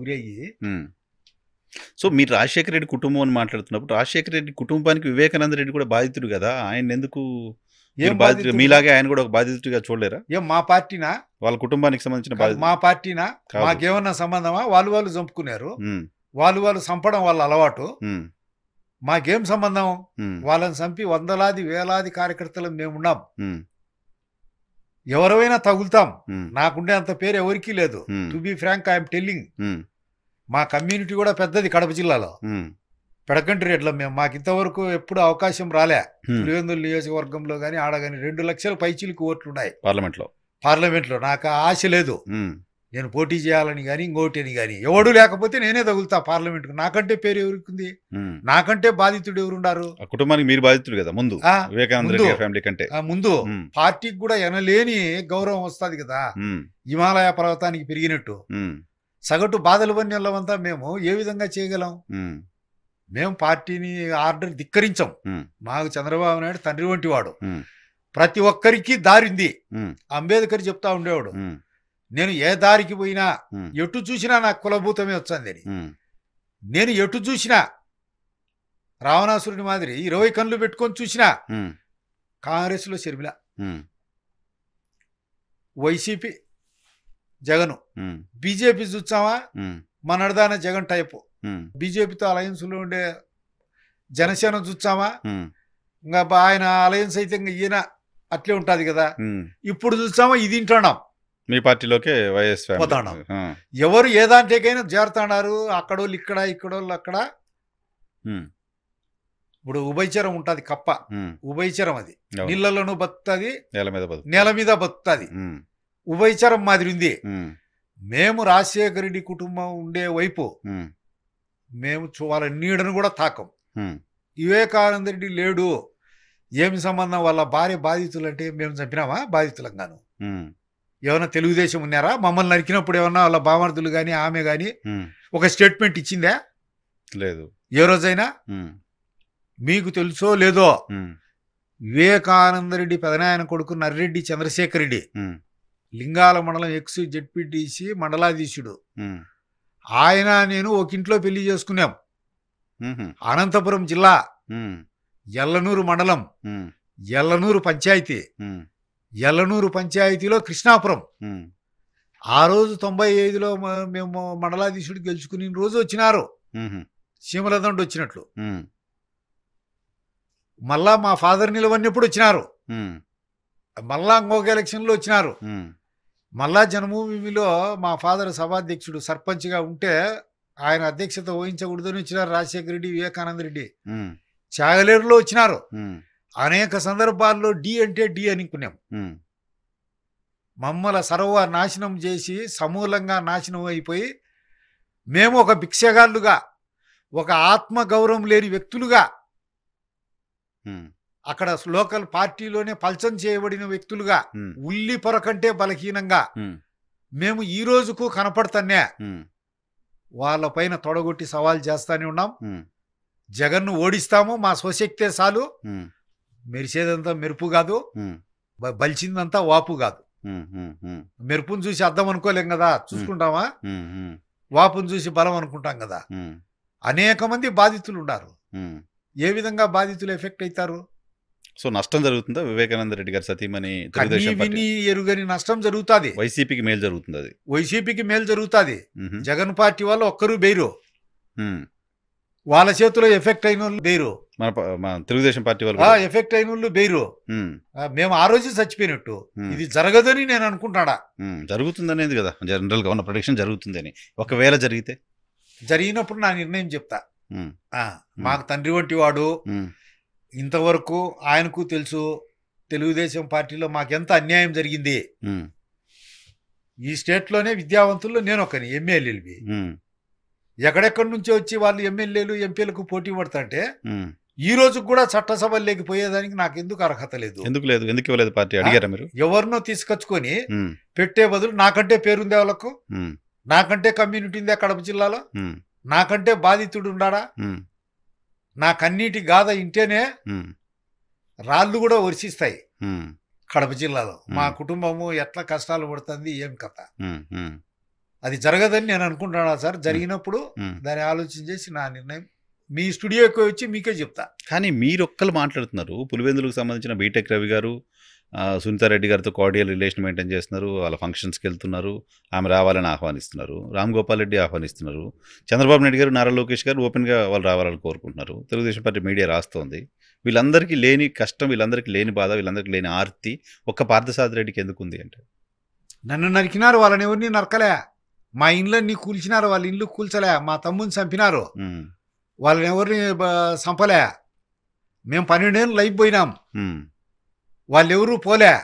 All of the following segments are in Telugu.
గురయ్యి సో మీరు రాజశేఖర రెడ్డి కుటుంబం అని మాట్లాడుతున్నప్పుడు రాజశేఖర రెడ్డి కుటుంబానికి వివేకానంద రెడ్డి కూడా బాధితుడు కదా ఆయన ఎందుకు ఏం బాధితుడు మీలాగే ఆయన కూడా ఒక బాధితుడిగా చూడలేరా ఏం మా పార్టీనా వాళ్ళ కుటుంబానికి సంబంధించిన మా పార్టీనా మాకేమన్నా సంబంధమా వాళ్ళు వాళ్ళు చంపుకున్నారు వాళ్ళు వాళ్ళు చంపడం వాళ్ళ అలవాటు మాకేం సంబంధం వాళ్ళని చంపి వందలాది వేలాది కార్యకర్తలు మేమున్నాం ఎవరైనా తగులుతాం నాకుండే అంత పేరు ఎవరికీ లేదు to be frank I'm telling మా కమ్యూనిటీ కూడా పెద్దది కడప జిల్లాలో పెడకంటి రేట్లో మేము మాకు ఇంతవరకు ఎప్పుడు అవకాశం రాలే పులివెందుల నియోజకవర్గంలో కానీ ఆడ కానీ రెండు లక్షల పైచీలకు ఓట్లున్నాయి పార్లమెంట్లో పార్లమెంట్లో నాకు ఆశ లేదు నేను పోటీ చేయాలని కానీ ఇంకోటి అని కానీ ఎవడు లేకపోతే నేనే తగులుతా పార్లమెంట్కు నాకంటే పేరు ఎవరికి నాకంటే బాధితుడు ఎవరున్నారు కుటుంబానికి మీరు బాధితుడు కదా ముందు వివేకానంద ఫ్యామిలీ కంటే ముందు పార్టీకి కూడా ఎనలేని గౌరవం వస్తుంది కదా హిమాలయ పర్వతానికి పెరిగినట్టు సగటు బాధలు పన్నెళ్ళమంతా మేము ఏ విధంగా చేయగలం మేము పార్టీని ఆర్డర్ ధిక్కరించాం మాకు చంద్రబాబు నాయుడు తండ్రి వంటి వాడు ప్రతి ఒక్కరికి దారింది అంబేద్కర్ చెప్తా ఉండేవాడు నేను ఏ దారికి పోయినా ఎటు చూసినా నాకు కులభూతమే వచ్చింది నేను ఎటు చూసినా రావణాసురుని మాదిరి ఇరవై కన్నులు పెట్టుకొని చూసినా కాంగ్రెస్లో షర్మిల వైసీపీ జగను బీజేపీ మన మనడదాన జగన్ టైపు బీజేపీతో అలయన్స్లో ఉండే జనసేన చూసామా ఇంకా ఆయన అలయన్స్ అయితే ఇంకా ఈయన అట్లే ఉంటుంది కదా ఇప్పుడు చూసామా ఇది తింటున్నాం మీ పార్టీలోకే వైఎస్ పోతాడు ఎవరు ఏ దాంట్లోకైనా చేరుతాడారు అక్కడోళ్ళు ఇక్కడ ఇక్కడోళ్ళు అక్కడ ఇప్పుడు ఉభయచరం ఉంటుంది కప్ప ఉభయచరం అది నీళ్ళలోనూ బతుతుంది నేల మీద నేల మీద బతుతుంది ఉభయచరం మాదిరి ఉంది మేము రాజశేఖర రెడ్డి కుటుంబం ఉండే వైపు మేము వాళ్ళ నీడను కూడా తాకం వివేకానంద రెడ్డి లేడు ఏమి సంబంధం వాళ్ళ భార్య బాధితులు అంటే మేము చంపినామా బాధితులంగాను ఏమైనా తెలుగుదేశం ఉన్నారా మమ్మల్ని నరికినప్పుడు ఏమన్నా వాళ్ళ భావార్థులు కానీ ఆమె కానీ ఒక స్టేట్మెంట్ ఇచ్చిందా లేదు ఏ రోజైనా మీకు తెలుసో లేదో వివేకానందరెడ్డి పెదనాయన కొడుకు నర్రెడ్డి చంద్రశేఖర్ రెడ్డి లింగాల మండలం ఎక్స్ జెడ్పీటీసీ మండలాధీశుడు ఆయన నేను ఒక ఇంట్లో పెళ్లి చేసుకున్నాం అనంతపురం జిల్లా ఎల్లనూరు మండలం ఎల్లనూరు పంచాయతీ ఎల్లనూరు పంచాయతీలో కృష్ణాపురం ఆ రోజు తొంభై ఐదులో మేము మండలాధీశుడు గెలుచుకుని రోజు వచ్చినారు సీమలదండ వచ్చినట్లు మళ్ళా మా ఫాదర్ నిలవన్నప్పుడు వచ్చినారు మళ్ళా ఇంకొక ఎలక్షన్లో వచ్చినారు మళ్ళా జన్మభూమిలో మా ఫాదర్ సభాధ్యక్షుడు సర్పంచ్గా ఉంటే ఆయన అధ్యక్షత వహించకూడదని వచ్చినారు రాజశేఖర రెడ్డి వివేకానంద రెడ్డి చాగలేరులో వచ్చినారు అనేక సందర్భాల్లో డి అంటే డి అనుకున్నాం మమ్మల సర్వ నాశనం చేసి సమూలంగా నాశనం అయిపోయి మేము ఒక భిక్షగాళ్ళుగా ఒక ఆత్మ గౌరవం లేని వ్యక్తులుగా అక్కడ లోకల్ పార్టీలోనే పల్చం చేయబడిన వ్యక్తులుగా ఉల్లి పొర కంటే బలహీనంగా మేము ఈ రోజుకు కనపడతానే వాళ్ళ పైన తొడగొట్టి సవాల్ చేస్తానే ఉన్నాం జగన్ను ఓడిస్తాము మా స్వశక్తే చాలు మెరిసేదంతా మెరుపు కాదు బలిచిందంతా వాపు కాదు మెరుపును చూసి అర్థం అనుకోలేం కదా చూసుకుంటామా వాపును చూసి బలం అనుకుంటాం కదా అనేక మంది బాధితులు ఉన్నారు ఏ విధంగా బాధితులు ఎఫెక్ట్ అవుతారు సో నష్టం జరుగుతుందా వివేకానంద రెడ్డి గారు సతీమణి విని ఎరుగని నష్టం జరుగుతుంది వైసీపీకి మేలు జరుగుతుంది వైసీపీకి మేలు జరుగుతుంది జగన్ పార్టీ వాళ్ళు ఒక్కరూ బెయిరు వాళ్ళ చేతిలో ఎఫెక్ట్ అయిన వాళ్ళు వేరు మన తెలుగుదేశం పార్టీ వాళ్ళు ఎఫెక్ట్ అయిన వాళ్ళు బేరు మేము ఆ రోజు చచ్చిపోయినట్టు ఇది జరగదని నేను అనుకుంటాడా జరుగుతుందనేది కదా జనరల్ గా ఉన్న ప్రొడిక్షన్ జరుగుతుందని ఒకవేళ జరిగితే జరిగినప్పుడు నా నిర్ణయం చెప్తా మాకు తండ్రి వంటి వాడు ఇంతవరకు ఆయనకు తెలుసు తెలుగుదేశం పార్టీలో మాకెంత అన్యాయం జరిగింది ఈ స్టేట్లోనే విద్యావంతుల్లో నేను ఒకని ఎమ్మెల్యేలు ఎక్కడెక్కడి నుంచి వచ్చి వాళ్ళు ఎమ్మెల్యేలు ఎంపీలకు పోటీ పడతాంటే ఈ రోజు కూడా చట్టసభలు లేకపోయేదానికి నాకు ఎందుకు అర్హత లేదు ఎందుకు లేదు ఎందుకు ఇవ్వలేదు పార్టీ అడిగారా మీరు ఎవరినో తీసుకొచ్చుకొని పెట్టే బదులు నాకంటే పేరుంది వాళ్ళకు నాకంటే కమ్యూనిటీ ఉందా కడప జిల్లాలో నాకంటే బాధితుడు ఉన్నాడా నాకన్నిటి గాథ ఇంటేనే రాళ్ళు కూడా వర్షిస్తాయి కడప జిల్లాలో మా కుటుంబము ఎట్లా కష్టాలు పడుతుంది ఏం కథ అది జరగదని నేను అనుకుంటున్నాను సార్ జరిగినప్పుడు దాన్ని ఆలోచన చేసి నా నిర్ణయం మీ స్టూడియోకి వచ్చి మీకే చెప్తా కానీ మీరు ఒక్కరు మాట్లాడుతున్నారు పులివెందులకు సంబంధించిన బీటెక్ రవి గారు సునీతారెడ్డి గారితో కార్డియల్ రిలేషన్ మెయింటైన్ చేస్తున్నారు వాళ్ళ ఫంక్షన్స్కి వెళ్తున్నారు ఆమె రావాలని ఆహ్వానిస్తున్నారు రామ్ గోపాల్ రెడ్డి ఆహ్వానిస్తున్నారు చంద్రబాబు నాయుడు గారు నారా లోకేష్ గారు ఓపెన్గా వాళ్ళు రావాలని కోరుకుంటున్నారు తెలుగుదేశం పార్టీ మీడియా రాస్తోంది వీళ్ళందరికీ లేని కష్టం వీళ్ళందరికీ లేని బాధ వీళ్ళందరికీ లేని ఆర్తి ఒక్క పార్థసాది రెడ్డికి ఎందుకు ఉంది అంటే నన్ను నరికినారు వాళ్ళని ఎవరిని నరకలే మా ఇంట్లో నీ కూల్చినారు వాళ్ళ ఇల్లు కూల్చలే మా తమ్ముని చంపినారు వాళ్ళని ఎవరిని చంపలే మేము పన్నెండేళ్ళు లైఫ్ పోయినాం వాళ్ళెవరూ పోలే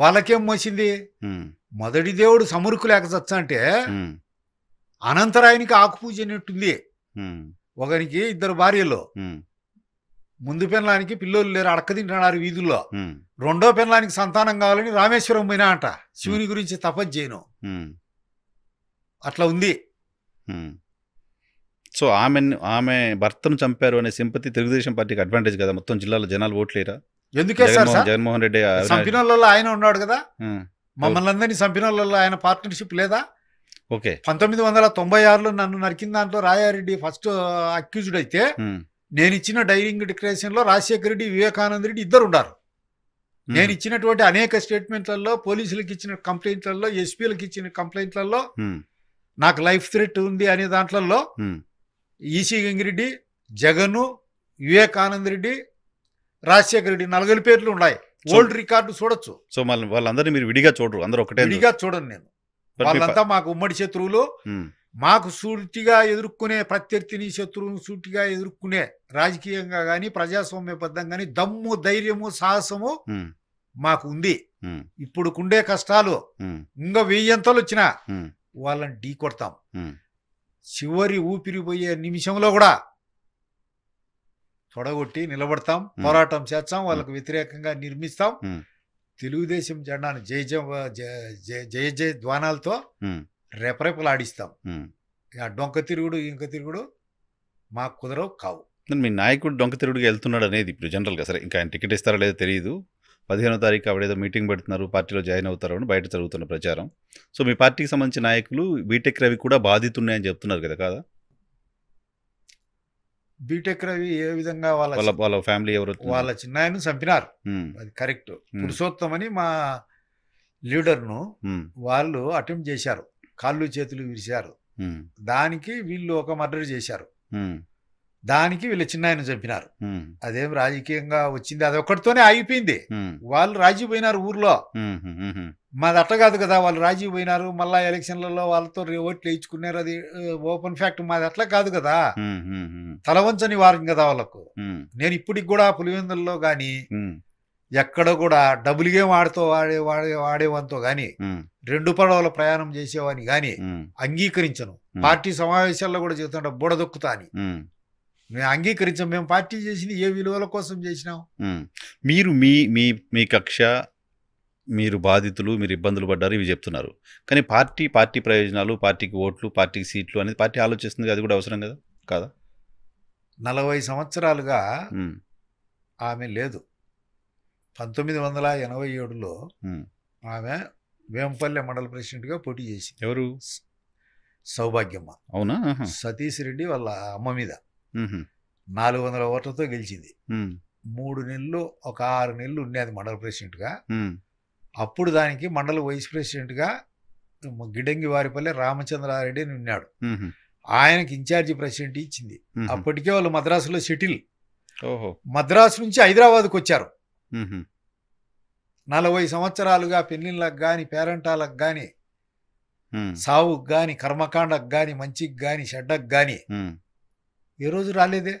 వాళ్ళకేం వచ్చింది మొదటి దేవుడు సమురుకు లేక చచ్చంటే అంటే అనంతరాయనికి ఆకుపూజ అనేట్టుంది ఒకరికి ఇద్దరు భార్యలు ముందు పెన్లానికి పిల్లోలు లేరు అడక్క తింటున్నారు వీధుల్లో రెండో పెన్లానికి సంతానం కావాలని రామేశ్వరం పోయినా అంట శివుని గురించి చేయను అట్లా ఉంది సో ఆమె ఆమె భర్తను చంపారు అనే సింపతి తెలుగుదేశం పార్టీకి అడ్వాంటేజ్ కదా మొత్తం జిల్లాలో జనాలు ఓట్లేరా ఎందుకే సార్ జగన్మోహన్ రెడ్డి చంపిన ఆయన ఉన్నాడు కదా మమ్మల్ని అందరినీ చంపిన ఆయన పార్ట్నర్షిప్ లేదా ఓకే పంతొమ్మిది వందల తొంభై ఆరులో నన్ను నరికిన దాంట్లో రాయారెడ్డి ఫస్ట్ అక్యూజ్డ్ అయితే నేను ఇచ్చిన డైరింగ్ డిక్లరేషన్లో రాజశేఖర రెడ్డి వివేకానంద రెడ్డి ఇద్దరు ఉన్నారు నేను ఇచ్చినటువంటి అనేక స్టేట్మెంట్లలో పోలీసులకు ఇచ్చిన కంప్లైంట్లలో ఎస్పీలకు ఇచ్చిన కంప్లైంట్లలో నాకు లైఫ్ థ్రెట్ ఉంది అనే దాంట్లలో ఈసీ గంగిరెడ్డి జగను వివేకానంద రెడ్డి రాజశేఖర రెడ్డి నలుగురి పేర్లు ఉన్నాయి ఓల్డ్ రికార్డు చూడొచ్చు సో వాళ్ళందరినీ మీరు విడిగా చూడరు అందరూ ఒకటే విడిగా చూడండి నేను వాళ్ళంతా మాకు ఉమ్మడి శత్రువులు మాకు సూటిగా ఎదుర్కొనే ప్రత్యర్థిని శత్రువును సూటిగా ఎదుర్కొనే రాజకీయంగా కానీ ప్రజాస్వామ్యబద్ధం కానీ దమ్ము ధైర్యము సాహసము మాకు ఉంది ఇప్పుడు కుండే కష్టాలు ఇంకా వెయ్యంతలు వచ్చినా వాళ్ళని ఢీ కొడతాం చివరి ఊపిరిపోయే నిమిషంలో కూడా తొడగొట్టి నిలబడతాం పోరాటం చేస్తాం వాళ్ళకు వ్యతిరేకంగా నిర్మిస్తాం తెలుగుదేశం జెండాను జయ జయ జయ జయ ధ్వానాలతో రెపరెపలు ఆడిస్తాం ఆ డొంక తిరుగుడు ఇంక తిరుగుడు మాకు కుదరవు కావు మీ నాయకుడు డొంక తిరుగుడుగా వెళ్తున్నాడు అనేది ఇప్పుడు జనరల్గా సరే ఇంకా ఆయన టికెట్ ఇస్తారో లేదో తెలియదు పదిహేనో తారీఖు ఆవిడేదో మీటింగ్ పెడుతున్నారు పార్టీలో జాయిన్ అవుతారు అని బయట జరుగుతున్న ప్రచారం సో మీ పార్టీకి సంబంధించిన నాయకులు బీటెక్ రవి కూడా బాధితున్నాయని చెప్తున్నారు కదా కాదా బీటెక్ రవి ఏ విధంగా వాళ్ళ వాళ్ళ ఫ్యామిలీ ఎవరు వాళ్ళ ఆయన చంపినారు అది కరెక్ట్ పురుషోత్తం అని మా లీడర్ను వాళ్ళు అటెంప్ట్ చేశారు కాళ్ళు చేతులు విరిచారు దానికి వీళ్ళు ఒక మర్డర్ చేశారు దానికి వీళ్ళ చిన్న ఆయన చంపినారు అదేం రాజకీయంగా వచ్చింది అది ఒక్కటితోనే ఆగిపోయింది వాళ్ళు రాజీ పోయినారు ఊర్లో మాది అట్ట కాదు కదా వాళ్ళు రాజీ పోయినారు మళ్ళా ఎలక్షన్లలో వాళ్ళతో ఓట్లు వేయించుకున్నారు అది ఓపెన్ ఫ్యాక్ట్ మాది అట్లా కాదు కదా తలవంచని వారం కదా వాళ్ళకు నేను ఇప్పటికి కూడా పులివెందుల్లో గానీ ఎక్కడ కూడా డబుల్ గేమ్ ఆడుతూ వాడే వాడే ఆడేవంతో గాని రెండు పడవల ప్రయాణం చేసేవాని గాని అంగీకరించను పార్టీ సమావేశాల్లో కూడా చెబుతుంటే బుడదొక్కుతా అని మేము అంగీకరించాం మేము పార్టీ చేసిన ఏ విలువల కోసం చేసినాం మీరు మీ మీ మీ కక్ష మీరు బాధితులు మీరు ఇబ్బందులు పడ్డారు ఇవి చెప్తున్నారు కానీ పార్టీ పార్టీ ప్రయోజనాలు పార్టీకి ఓట్లు పార్టీకి సీట్లు అనేది పార్టీ ఆలోచిస్తుంది అది కూడా అవసరం కదా కాదా నలభై సంవత్సరాలుగా ఆమె లేదు పంతొమ్మిది వందల ఎనభై ఏడులో ఆమె వేంపల్లె మండల ప్రెసిడెంట్గా పోటీ చేసింది ఎవరు సౌభాగ్యమ్మ అవునా సతీష్ రెడ్డి వాళ్ళ అమ్మ మీద నాలుగు వందల ఓట్లతో గెలిచింది మూడు నెలలు ఒక ఆరు నెలలు ఉండేది మండల ప్రెసిడెంట్గా అప్పుడు దానికి మండల వైస్ ప్రెసిడెంట్గా గిడంగి వారిపల్లె రామచంద్రారెడ్డి అని ఉన్నాడు ఆయనకి ఇన్ఛార్జి ప్రెసిడెంట్ ఇచ్చింది అప్పటికే వాళ్ళు మద్రాసులో సెటిల్ మద్రాసు నుంచి హైదరాబాద్కి వచ్చారు నలభై సంవత్సరాలుగా పెళ్ళిళ్ళకు కానీ పేరెంటాలకు కానీ సావుకు కానీ కర్మకాండకు కానీ మంచికి కానీ చెడ్డకు కానీ ఏ రోజు రాలేదే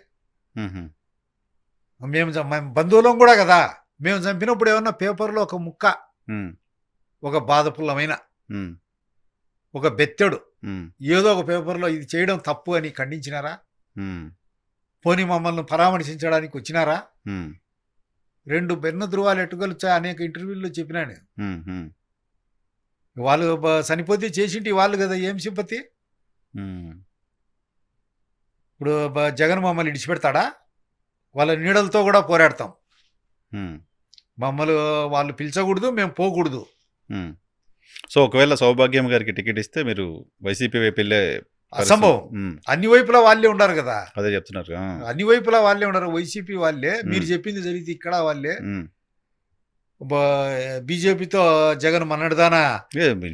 మేము బంధువులం కూడా కదా మేము చంపినప్పుడు ఏమన్నా పేపర్లో ఒక ముక్క ఒక బాధపుల్లమైన ఒక బెత్తెడు ఏదో ఒక పేపర్లో ఇది చేయడం తప్పు అని ఖండించినారా పోనీ మమ్మల్ని పరామర్శించడానికి వచ్చినారా రెండు బెన్న ధృవాలు ఎట్టుకొలుచా అనేక ఇంటర్వ్యూల్లో చెప్పినా నేను వాళ్ళు చనిపోతే చేసింటి వాళ్ళు కదా ఏం సింపతి ఇప్పుడు జగన్ మమ్మల్ని ఇడిచిపెడతాడా వాళ్ళ నీడలతో కూడా పోరాడతాం మమ్మల్ని వాళ్ళు పిలిచకూడదు మేము పోకూడదు సో ఒకవేళ సౌభాగ్యం గారికి టికెట్ ఇస్తే మీరు వైసీపీ వైపు వెళ్ళే అసంభవం అన్ని వైపులా వాళ్ళే ఉన్నారు కదా అదే చెప్తున్నారు అన్ని వైపులా వాళ్ళే ఉన్నారు వైసీపీ వాళ్ళే మీరు చెప్పింది జరిగితే ఇక్కడ వాళ్ళే బీజేపీతో జగన్ మన్నడదానా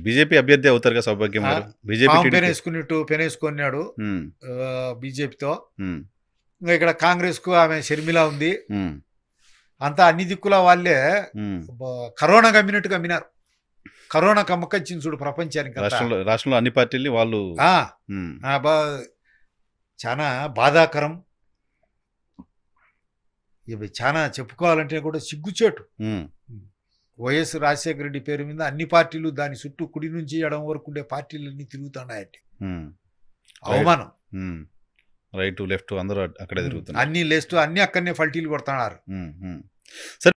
బీజేపీ అభ్యర్థి అవుతారు కదా సౌభాగ్యం బీజేపీ పెనేసుకున్నట్టు పెనేసుకున్నాడు బీజేపీతో ఇంకా ఇక్కడ కాంగ్రెస్ కు ఆమె షర్మిలా ఉంది అంతా అన్ని దిక్కుల వాళ్ళే కరోనా కమ్మినట్టు కమ్మినారు కరోనా కమ్మకచ్చింది చూడు ప్రపంచానికి రాష్ట్రంలో రాష్ట్రంలో అన్ని పార్టీలు వాళ్ళు చాలా బాధాకరం ఇవి చాలా చెప్పుకోవాలంటే కూడా సిగ్గుచేటు వైఎస్ రాజశేఖర రెడ్డి పేరు మీద అన్ని పార్టీలు దాని చుట్టూ కుడి నుంచి ఎడం వరకు ఉండే పార్టీలన్నీ తిరుగుతున్నాయట అవమానం రైట్ లెఫ్ట్ అందరూ అక్కడే తిరుగుతున్నారు అన్ని లేస్తూ అన్ని అక్కడనే ఫల్టీలు కొడుతున్నారు సరే